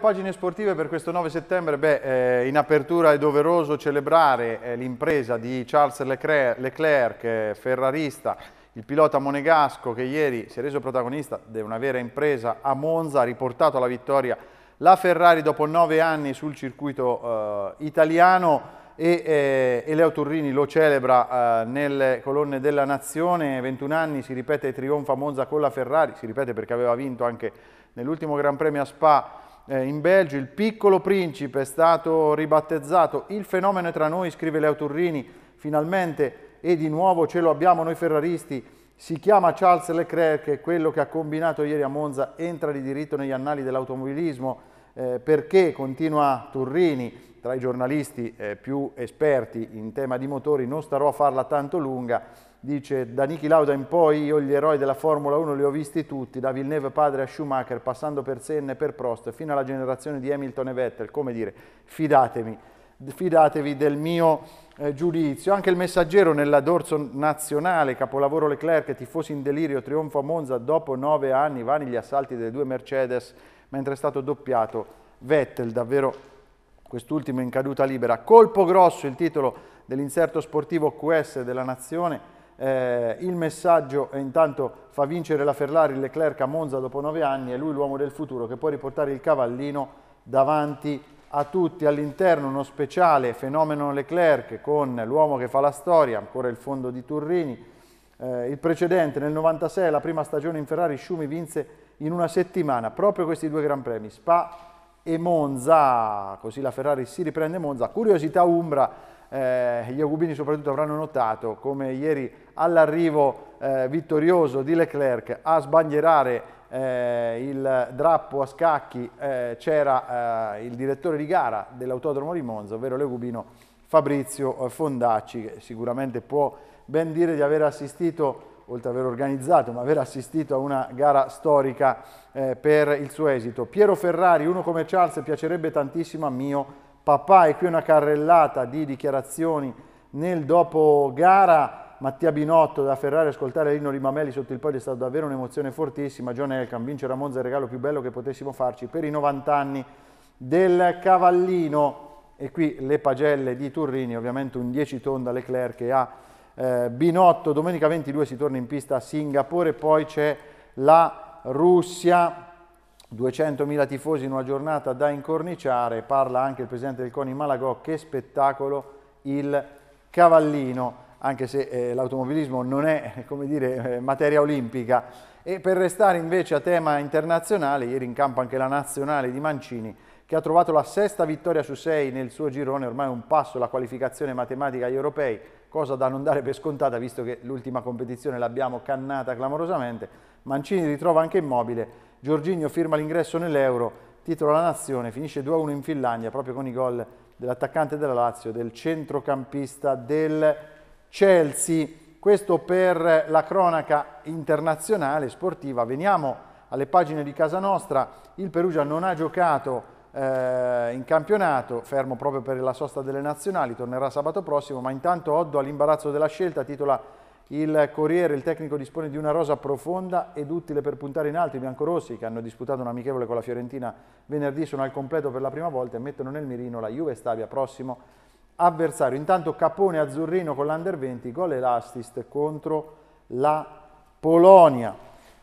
Pagine sportive per questo 9 settembre, beh, eh, in apertura è doveroso celebrare eh, l'impresa di Charles Leclerc, Leclerc eh, ferrarista, il pilota monegasco che ieri si è reso protagonista di una vera impresa a Monza, ha riportato alla vittoria la Ferrari dopo nove anni sul circuito eh, italiano eh, e Leo Turrini lo celebra eh, nelle colonne della Nazione, 21 anni, si ripete trionfa a Monza con la Ferrari, si ripete perché aveva vinto anche nell'ultimo Gran Premio a Spa eh, in Belgio il piccolo principe è stato ribattezzato, il fenomeno è tra noi, scrive Leo Turrini, finalmente e di nuovo ce lo abbiamo noi ferraristi, si chiama Charles Leclerc che quello che ha combinato ieri a Monza entra di diritto negli annali dell'automobilismo eh, perché, continua Turrini, tra i giornalisti eh, più esperti in tema di motori, non starò a farla tanto lunga, dice da Niki Lauda in poi io gli eroi della Formula 1 li ho visti tutti, da Villeneuve padre a Schumacher, passando per Senna e per Prost, fino alla generazione di Hamilton e Vettel, come dire, fidatemi, fidatevi del mio eh, giudizio. Anche il messaggero nella dorso nazionale, capolavoro Leclerc, tifosi in delirio, trionfo a Monza, dopo nove anni vani gli assalti delle due Mercedes, mentre è stato doppiato Vettel, davvero quest'ultimo in caduta libera. Colpo grosso il titolo dell'inserto sportivo QS della Nazione, eh, il messaggio intanto fa vincere la Ferrari Leclerc a Monza dopo nove anni, è lui l'uomo del futuro che può riportare il cavallino davanti a tutti all'interno uno speciale fenomeno Leclerc con l'uomo che fa la storia, ancora il fondo di Turrini, eh, il precedente nel 96 la prima stagione in Ferrari Schumi vinse in una settimana proprio questi due gran premi, Spa e Monza, così la Ferrari si riprende Monza, curiosità Umbra eh, gli Agubini soprattutto avranno notato come ieri all'arrivo eh, vittorioso di Leclerc a sbandierare eh, il drappo a scacchi eh, c'era eh, il direttore di gara dell'autodromo di Monza, ovvero l'Egubino Fabrizio eh, Fondacci, che sicuramente può ben dire di aver assistito oltre ad aver organizzato, ma aver assistito a una gara storica eh, per il suo esito. Piero Ferrari, uno come Charles, piacerebbe tantissimo a mio papà e qui una carrellata di dichiarazioni nel dopo gara. Mattia Binotto da Ferrari ascoltare Lino Rimamelli sotto il podio è stata davvero un'emozione fortissima. John Elkan vincere a Monza è il regalo più bello che potessimo farci per i 90 anni del cavallino. E qui le pagelle di Turrini, ovviamente un 10 tonda Leclerc che ha eh, Binotto. Domenica 22 si torna in pista a Singapore, poi c'è la Russia 200.000 tifosi in una giornata da incorniciare, parla anche il presidente del CONI Malagò, che spettacolo il cavallino, anche se eh, l'automobilismo non è dire, eh, materia olimpica. E per restare invece a tema internazionale, ieri in campo anche la nazionale di Mancini, che ha trovato la sesta vittoria su sei nel suo girone, ormai un passo la qualificazione matematica agli europei, cosa da non dare per scontata visto che l'ultima competizione l'abbiamo cannata clamorosamente. Mancini ritrova anche immobile Giorginio firma l'ingresso nell'Euro, titolo la Nazione, finisce 2-1 in Finlandia proprio con i gol dell'attaccante della Lazio, del centrocampista del Chelsea. Questo per la cronaca internazionale sportiva. Veniamo alle pagine di casa nostra. Il Perugia non ha giocato eh, in campionato, fermo proprio per la sosta delle nazionali, tornerà sabato prossimo, ma intanto Oddo all'imbarazzo della scelta titola il Corriere, il tecnico dispone di una rosa profonda ed utile per puntare in alto. I biancorossi, che hanno disputato un amichevole con la Fiorentina venerdì, sono al completo per la prima volta e mettono nel mirino la Juve Stabia, prossimo avversario. Intanto Capone Azzurrino con l'Under 20, gol e l'assist contro la Polonia.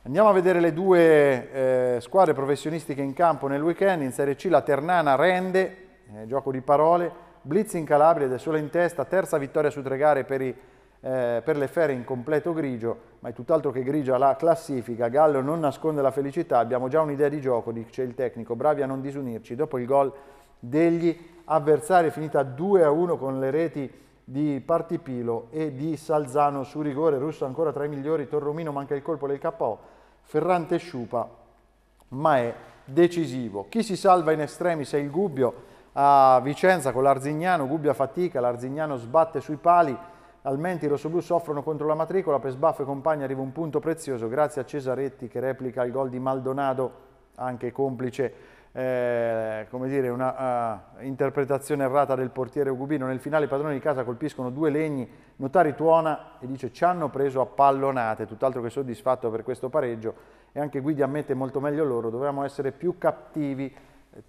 Andiamo a vedere le due eh, squadre professionistiche in campo nel weekend. In Serie C la Ternana rende, eh, gioco di parole, blitz in Calabria ed è solo in testa, terza vittoria su tre gare per i eh, per le Ferre in completo grigio, ma è tutt'altro che grigia la classifica, Gallo non nasconde la felicità, abbiamo già un'idea di gioco, dice il tecnico, bravi a non disunirci, dopo il gol degli avversari è finita 2 a 1 con le reti di Partipilo e di Salzano su rigore, Russo ancora tra i migliori, Torromino manca il colpo del KO, Ferrante sciupa, ma è decisivo. Chi si salva in estremi se il Gubbio a Vicenza con l'Arzignano, Gubbio a fatica, l'Arzignano sbatte sui pali, Almenti i rossoblù soffrono contro la matricola, per sbaffo e compagni arriva un punto prezioso grazie a Cesaretti che replica il gol di Maldonado, anche complice eh, come dire, una uh, interpretazione errata del portiere Ugubino. Nel finale i padroni di casa colpiscono due legni, Notari tuona e dice ci hanno preso a pallonate, tutt'altro che soddisfatto per questo pareggio e anche Guidi ammette molto meglio loro, dovevamo essere più cattivi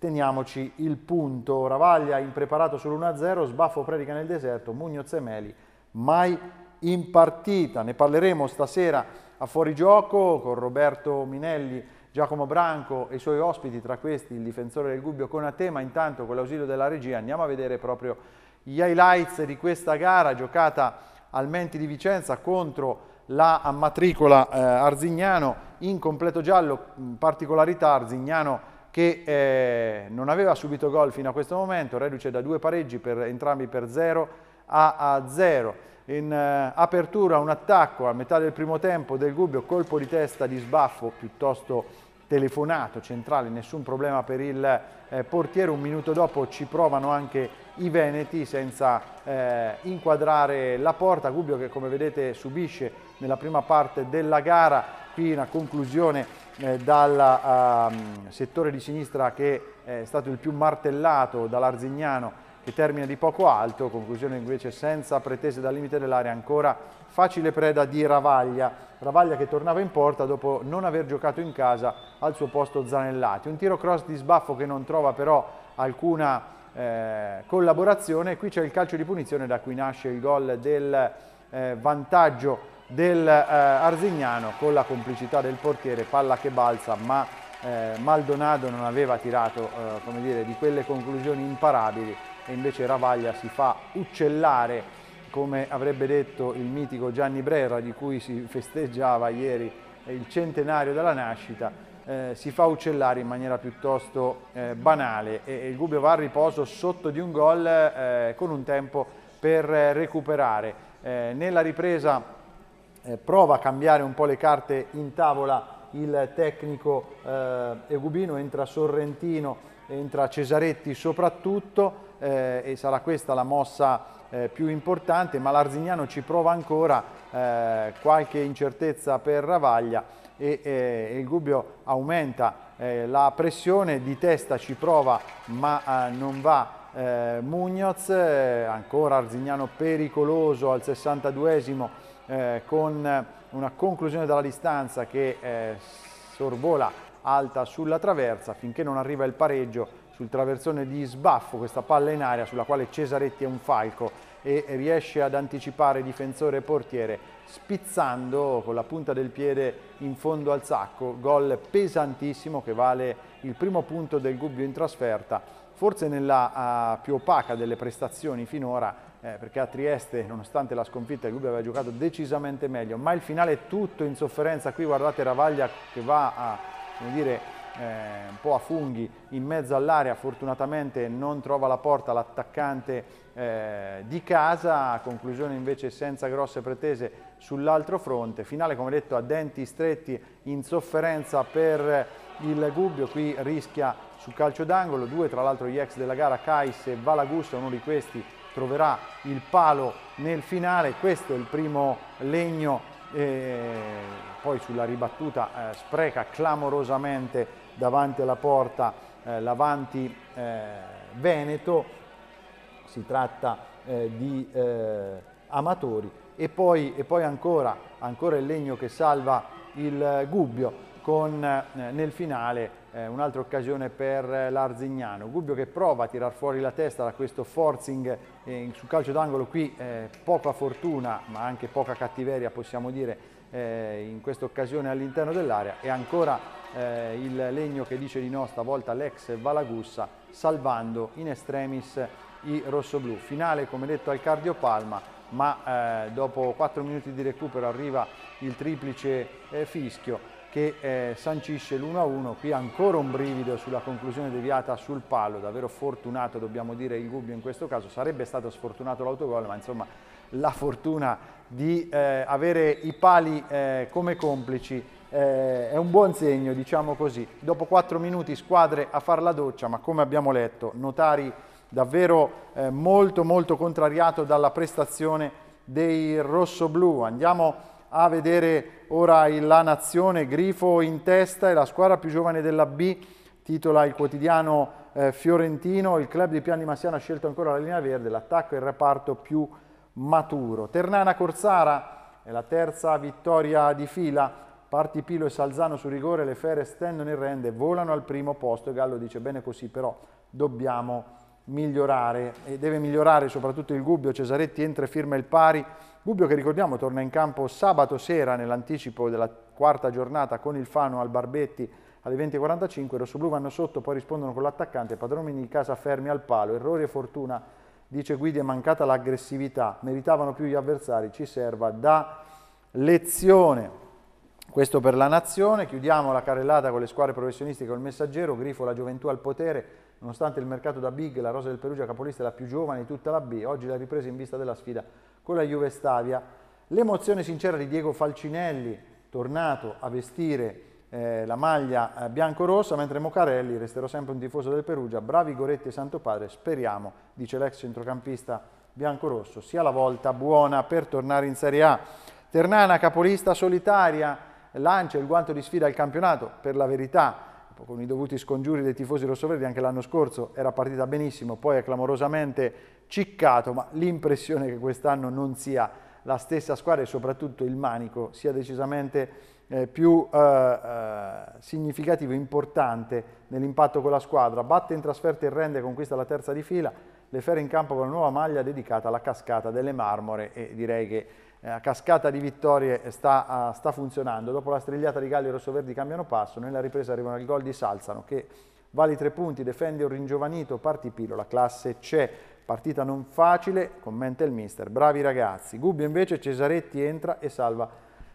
teniamoci il punto. Ravaglia impreparato sull'1-0, sbaffo predica nel deserto, Mugno Zemeli mai in partita. Ne parleremo stasera a Fuorigioco con Roberto Minelli, Giacomo Branco e i suoi ospiti, tra questi il difensore del Gubbio Conate, ma intanto con l'ausilio della regia andiamo a vedere proprio gli highlights di questa gara giocata al Menti di Vicenza contro la matricola eh, Arzignano in completo giallo, in particolarità Arzignano che eh, non aveva subito gol fino a questo momento, reduce da due pareggi per entrambi per zero a 0 in eh, apertura un attacco a metà del primo tempo del Gubbio, colpo di testa di sbaffo piuttosto telefonato, centrale, nessun problema per il eh, portiere, un minuto dopo ci provano anche i Veneti senza eh, inquadrare la porta, Gubbio che come vedete subisce nella prima parte della gara, qui una conclusione eh, dal ehm, settore di sinistra che è stato il più martellato dall'Arzignano che termina di poco alto, conclusione invece senza pretese dal limite dell'area, ancora facile preda di Ravaglia, Ravaglia che tornava in porta dopo non aver giocato in casa al suo posto Zanellati, un tiro cross di sbaffo che non trova però alcuna eh, collaborazione, qui c'è il calcio di punizione da cui nasce il gol del eh, vantaggio del eh, Arzignano con la complicità del portiere, palla che balza ma eh, Maldonado non aveva tirato eh, dire, di quelle conclusioni imparabili e invece Ravaglia si fa uccellare come avrebbe detto il mitico Gianni Brera di cui si festeggiava ieri il centenario della nascita, eh, si fa uccellare in maniera piuttosto eh, banale e, e, il Gubbio va a riposo sotto di un gol eh, con un tempo per recuperare. Eh, nella ripresa eh, prova a cambiare un po' le carte in tavola il tecnico Egubino, eh, entra Sorrentino, entra Cesaretti soprattutto, eh, e sarà questa la mossa eh, più importante, ma l'Arzignano ci prova ancora, eh, qualche incertezza per Ravaglia e, eh, e il Gubbio aumenta eh, la pressione, di testa ci prova ma eh, non va Mugnoz, ancora Arzignano pericoloso al 62esimo con una conclusione dalla distanza che sorvola alta sulla traversa finché non arriva il pareggio sul traversone di sbaffo, questa palla in aria sulla quale Cesaretti è un falco e riesce ad anticipare difensore e portiere spizzando con la punta del piede in fondo al sacco, gol pesantissimo che vale il primo punto del Gubbio in trasferta, forse nella uh, più opaca delle prestazioni finora eh, perché a Trieste nonostante la sconfitta il Gubbio aveva giocato decisamente meglio, ma il finale è tutto in sofferenza, qui guardate Ravaglia che va a come dire, eh, un po' a funghi in mezzo all'area, fortunatamente non trova la porta l'attaccante eh, di casa, conclusione invece senza grosse pretese sull'altro fronte, finale come detto a denti stretti in sofferenza per il Gubbio, qui rischia su calcio d'angolo, due tra l'altro gli ex della gara Kais e Valagusta, uno di questi troverà il palo nel finale, questo è il primo legno e eh, poi sulla ribattuta eh, spreca clamorosamente davanti alla porta eh, l'Avanti eh, Veneto, si tratta eh, di eh, amatori, e poi, e poi ancora, ancora, il legno che salva il eh, Gubbio, con nel finale un'altra occasione per l'Arzignano. Gubbio che prova a tirar fuori la testa da questo forzing sul calcio d'angolo qui, poca fortuna ma anche poca cattiveria possiamo dire eh, in questa occasione all'interno dell'area e ancora eh, il legno che dice di no stavolta l'ex Valagussa salvando in estremis i rossoblù. Finale come detto al Cardio Palma ma eh, dopo 4 minuti di recupero arriva il triplice eh, fischio che eh, sancisce l'1-1, qui ancora un brivido sulla conclusione deviata sul palo, davvero fortunato dobbiamo dire il Gubbio in questo caso, sarebbe stato sfortunato l'autogol ma insomma la fortuna di eh, avere i pali eh, come complici eh, è un buon segno diciamo così, dopo 4 minuti squadre a far la doccia ma come abbiamo letto Notari davvero eh, molto molto contrariato dalla prestazione dei rossoblù, andiamo a vedere ora la Nazione, Grifo in testa e la squadra più giovane della B, titola il quotidiano eh, fiorentino, il club di Piani Massiano ha scelto ancora la linea verde, l'attacco è il reparto più maturo. Ternana Corsara è la terza vittoria di fila, parti Pilo e Salzano su rigore, le fere stendono in rende, volano al primo posto, Gallo dice bene così però dobbiamo migliorare e deve migliorare soprattutto il Gubbio, Cesaretti entra e firma il pari, Gubbio che ricordiamo torna in campo sabato sera nell'anticipo della quarta giornata con il Fano al Barbetti alle 20.45, i rossoblù vanno sotto, poi rispondono con l'attaccante, padroni di casa fermi al palo, errori e fortuna, dice Guidi è mancata l'aggressività, meritavano più gli avversari, ci serva da lezione. Questo per la nazione, chiudiamo la carrellata con le squadre professionistiche con il messaggero, Grifo la gioventù al potere, nonostante il mercato da big, la Rosa del Perugia capolista è la più giovane di tutta la B, oggi la ripresa in vista della sfida con la Juve Stavia. L'emozione sincera di Diego Falcinelli, tornato a vestire eh, la maglia eh, bianco-rossa, mentre Mocarelli, resterò sempre un tifoso del Perugia, bravi Goretti e Santo Padre, speriamo, dice l'ex centrocampista bianco-rosso, sia la volta buona per tornare in Serie A. Ternana capolista solitaria, lancia il guanto di sfida al campionato, per la verità con i dovuti scongiuri dei tifosi rossoverdi anche l'anno scorso era partita benissimo, poi è clamorosamente ciccato, ma l'impressione che quest'anno non sia la stessa squadra e soprattutto il manico sia decisamente eh, più eh, eh, significativo, importante nell'impatto con la squadra. Batte in trasferta il Rende, conquista la terza di fila, le Fere in campo con la nuova maglia dedicata alla cascata delle Marmore e direi che eh, a cascata di vittorie sta, eh, sta, funzionando. Dopo la strigliata di Galli e Rossoverdi cambiano passo, nella ripresa arrivano il gol di Salzano che vale tre punti, difende un ringiovanito, parti Pilo, la classe c'è. Partita non facile, commenta il mister, bravi ragazzi. Gubbio invece Cesaretti entra e salva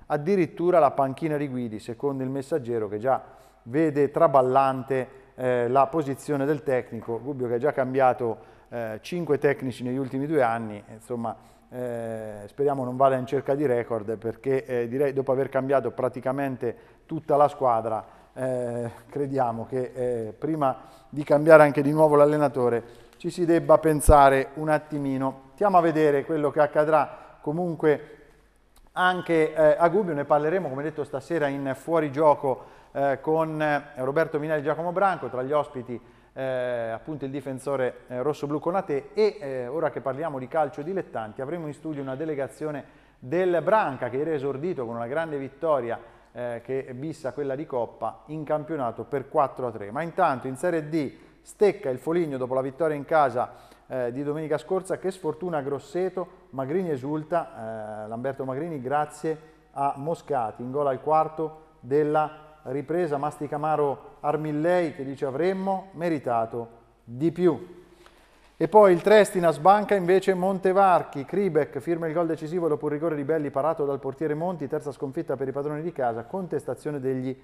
addirittura la panchina di Guidi, secondo il messaggero che già vede traballante eh, la posizione del tecnico. Gubbio che ha già cambiato eh, 5 tecnici negli ultimi due anni, insomma eh, speriamo non vada in cerca di record perché eh, direi dopo aver cambiato praticamente tutta la squadra eh, crediamo che eh, prima di cambiare anche di nuovo l'allenatore ci si debba pensare un attimino stiamo a vedere quello che accadrà comunque anche eh, a Gubbio ne parleremo come detto stasera in fuorigioco eh, con Roberto Minelli e Giacomo Branco tra gli ospiti eh, appunto il difensore eh, rosso-blu Conate e eh, ora che parliamo di calcio dilettanti avremo in studio una delegazione del Branca che era esordito con una grande vittoria eh, che vissa quella di Coppa in campionato per 4-3 ma intanto in Serie D stecca il Foligno dopo la vittoria in casa eh, di domenica scorsa che sfortuna Grosseto Magrini esulta eh, Lamberto Magrini grazie a Moscati in gol al quarto della ripresa Masticamaro Armillei che dice avremmo meritato di più. E poi il Trestina sbanca invece Montevarchi, Kribeck firma il gol decisivo dopo un rigore di Belli parato dal portiere Monti, terza sconfitta per i padroni di casa, contestazione degli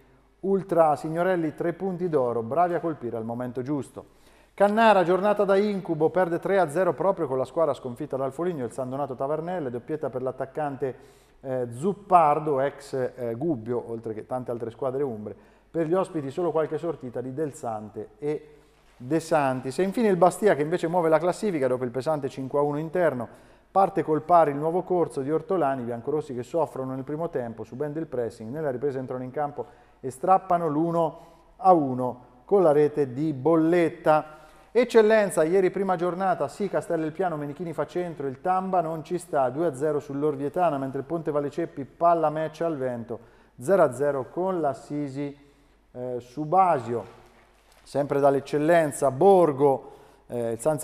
Ultra Signorelli, tre punti d'oro, bravi a colpire al momento giusto. Cannara, giornata da incubo, perde 3-0 proprio con la squadra sconfitta dal Foligno, il San Donato Tavernelle, doppietta per l'attaccante eh, Zuppardo, ex eh, Gubbio, oltre che tante altre squadre umbre, per gli ospiti solo qualche sortita di Del Sante e De Santis. E infine il Bastia che invece muove la classifica dopo il pesante 5-1 interno, parte col pari il nuovo corso di Ortolani, biancorossi che soffrono nel primo tempo, subendo il pressing, nella ripresa entrano in campo e strappano l'1-1 con la rete di Bolletta. Eccellenza, ieri prima giornata, sì, Castello del Piano, Menichini fa centro, il Tamba non ci sta, 2-0 sull'Orvietana, mentre il Ponte Valeceppi palla match al vento, 0-0 con l'Assisi eh, Subasio, sempre dall'eccellenza, Borgo, eh, il San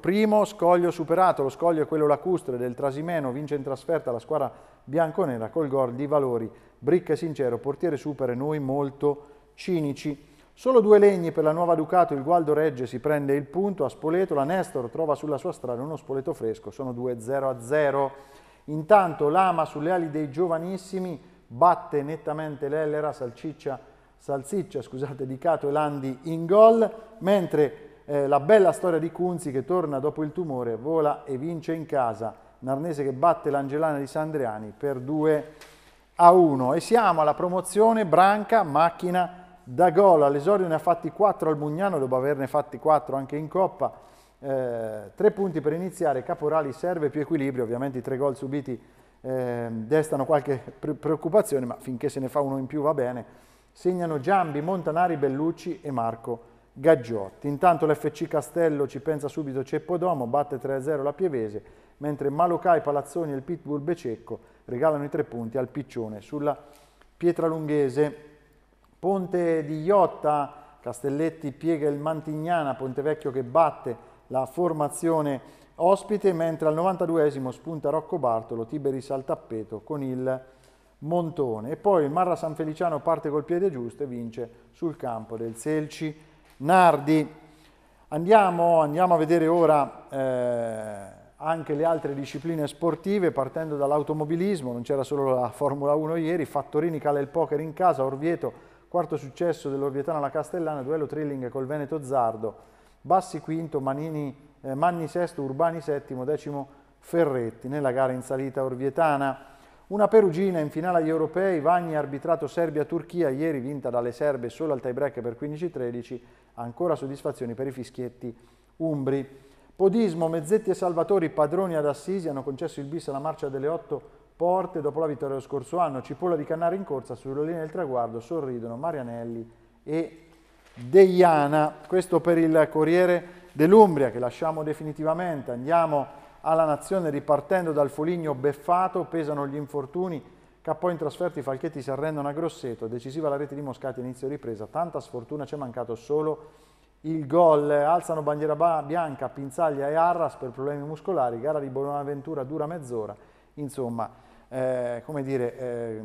primo scoglio superato, lo scoglio è quello lacustre del Trasimeno, vince in trasferta la squadra bianconera col gol di Valori, Brick sincero, portiere supera e noi molto cinici. Solo due legni per la nuova Ducato, il Gualdo Regge si prende il punto a Spoleto, la Nestor trova sulla sua strada uno Spoleto fresco, sono 2 0 0. Intanto Lama sulle ali dei giovanissimi batte nettamente l'Ellera, Salciccia, Salsiccia scusate, di Cato e Landi in gol, mentre eh, la bella storia di Cunzi che torna dopo il tumore, vola e vince in casa, Narnese che batte l'Angelana di Sandriani per 2 1. E siamo alla promozione Branca, macchina da gol all'esordio ne ha fatti 4 al Mugnano dopo averne fatti 4 anche in Coppa, eh, 3 punti per iniziare, Caporali serve più equilibrio, ovviamente i 3 gol subiti eh, destano qualche pre preoccupazione, ma finché se ne fa uno in più va bene, segnano Giambi, Montanari, Bellucci e Marco Gaggiotti. Intanto l'FC Castello ci pensa subito Ceppodomo, batte 3-0 la Pievese, mentre Malocai, Palazzoni e il Pitbull Bececco regalano i 3 punti al Piccione sulla Pietralunghese. Ponte di Iotta, Castelletti piega il Mantignana, Ponte Vecchio che batte la formazione ospite, mentre al 92esimo spunta Rocco Bartolo, Tiberi Saltappeto con il Montone. E poi il Marra San Feliciano parte col piede giusto e vince sul campo del Selci Nardi. Andiamo, andiamo a vedere ora eh, anche le altre discipline sportive, partendo dall'automobilismo, non c'era solo la Formula 1 ieri, Fattorini cala il poker in casa, Orvieto quarto successo dell'Orvietana alla Castellana, duello Trilling col Veneto Zardo, Bassi quinto, Manini, eh, Manni sesto, Urbani settimo, decimo Ferretti nella gara in salita Orvietana. Una Perugina in finale agli europei, Vagni arbitrato Serbia-Turchia, ieri vinta dalle serbe solo al tie-break per 15-13, ancora soddisfazioni per i fischietti umbri. Podismo, Mezzetti e Salvatori, padroni ad Assisi, hanno concesso il bis alla marcia delle 8 Porte dopo la vittoria dello scorso anno, Cipolla di Cannare in corsa, sulla linea del traguardo sorridono Marianelli e Deiana. Questo per il Corriere dell'Umbria che lasciamo definitivamente. Andiamo alla Nazione ripartendo dal Foligno beffato, pesano gli infortuni. Cappò in trasferti, Falchetti si arrendono a Grosseto, decisiva la rete di Moscati inizio ripresa, tanta sfortuna ci è mancato solo il gol, alzano bandiera bianca, Pinzaglia e Arras per problemi muscolari, gara di Bonaventura dura mezz'ora, insomma eh, come dire, eh,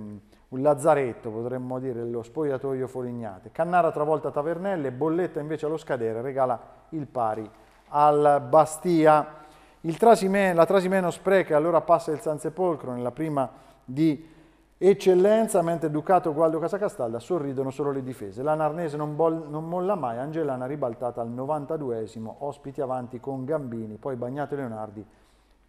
un lazzaretto, potremmo dire, lo spogliatoio Folignate. Cannara travolta Tavernelle, Bolletta invece allo scadere, regala il pari al Bastia. Trasimeno, la Trasimeno spreca, allora passa il San Sepolcro nella prima di eccellenza, mentre Ducato Gualdo Casacastalda sorridono solo le difese. La Narnese non, non, molla mai, Angelana ribaltata al 92esimo, ospiti avanti con Gambini, poi Bagnato e Leonardi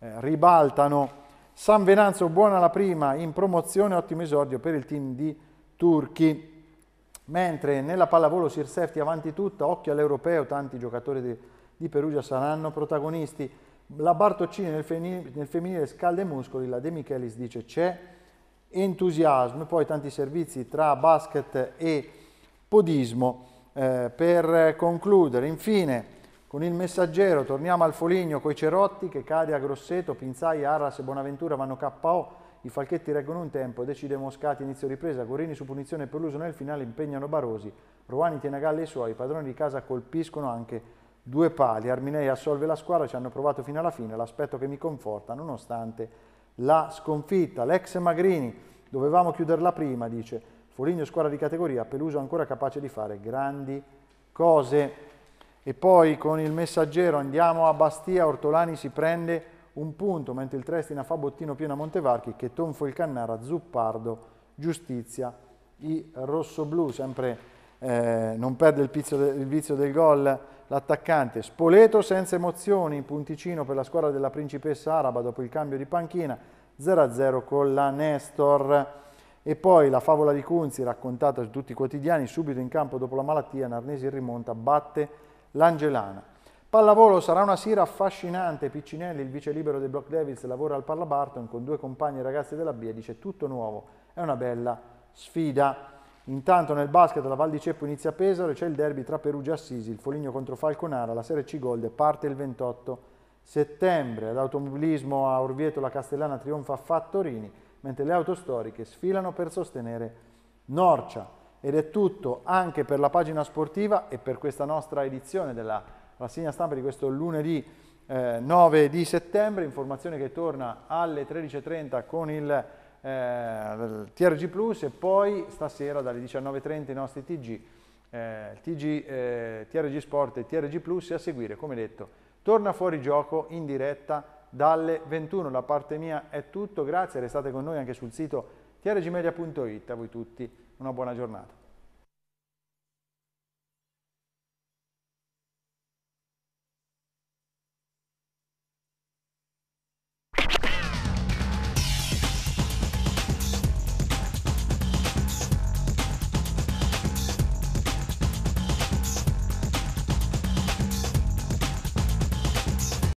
eh, ribaltano San Venanzo buona la prima in promozione, ottimo esordio per il team di Turchi. Mentre nella pallavolo Sirsefti avanti tutta, occhio all'europeo, tanti giocatori di, di, Perugia saranno protagonisti. La Bartoccini nel, femminile, nel femminile scalda i muscoli, la De Michelis dice c'è entusiasmo, poi tanti servizi tra basket e podismo. Eh, per concludere, infine, con il messaggero torniamo al Foligno coi Cerotti che cade a Grosseto, Pinzai, Arras e Bonaventura vanno KO. I falchetti reggono un tempo, decide Moscati inizio ripresa, Gorini su punizione per l'uso nel finale impegnano Barosi, Ruani tiene a galla i suoi, i padroni di casa colpiscono anche due pali, Arminei assolve la squadra, ci hanno provato fino alla fine, l'aspetto che mi conforta nonostante la sconfitta. L'ex Magrini, dovevamo chiuderla prima, dice, Foligno squadra di categoria, Peluso ancora capace di fare grandi cose e poi con il messaggero andiamo a Bastia, Ortolani si prende un punto, mentre il Trestina fa bottino pieno a Montevarchi, che Tonfo il Cannara, Zuppardo, Giustizia, i rossoblù, sempre eh, non perde il, pizzo, il vizio del gol l'attaccante. Spoleto senza emozioni, punticino per la squadra della principessa araba dopo il cambio di panchina, 0-0 con la Nestor. E poi la favola di Cunzi, raccontata su tutti i quotidiani, subito in campo dopo la malattia, Narnesi rimonta, batte l'Angelana. Pallavolo sarà una sera affascinante, Piccinelli, il vice libero dei Block Devils, lavora al Palla Pallabarton con due compagni ragazzi della B e dice tutto nuovo, è una bella sfida. Intanto nel basket la Val di Ceppo inizia a Pesaro e c'è il derby tra Perugia e Assisi, il Foligno contro Falconara, la Serie C Gold parte il 28 settembre. Ad automobilismo a Orvieto la Castellana trionfa a Fattorini, mentre le auto storiche sfilano per sostenere Norcia ed è tutto anche per la pagina sportiva e per questa nostra edizione della rassegna stampa di questo lunedì eh, 9 di settembre, informazione che torna alle 13.30 con il, eh, il TRG Plus e poi stasera dalle 19.30 i nostri TG, eh, TG eh, TRG Sport e TRG Plus e a seguire, come detto, torna fuori gioco in diretta dalle 21. Da parte mia è tutto, grazie, restate con noi anche sul sito trgmedia.it, a voi tutti. Una buona giornata.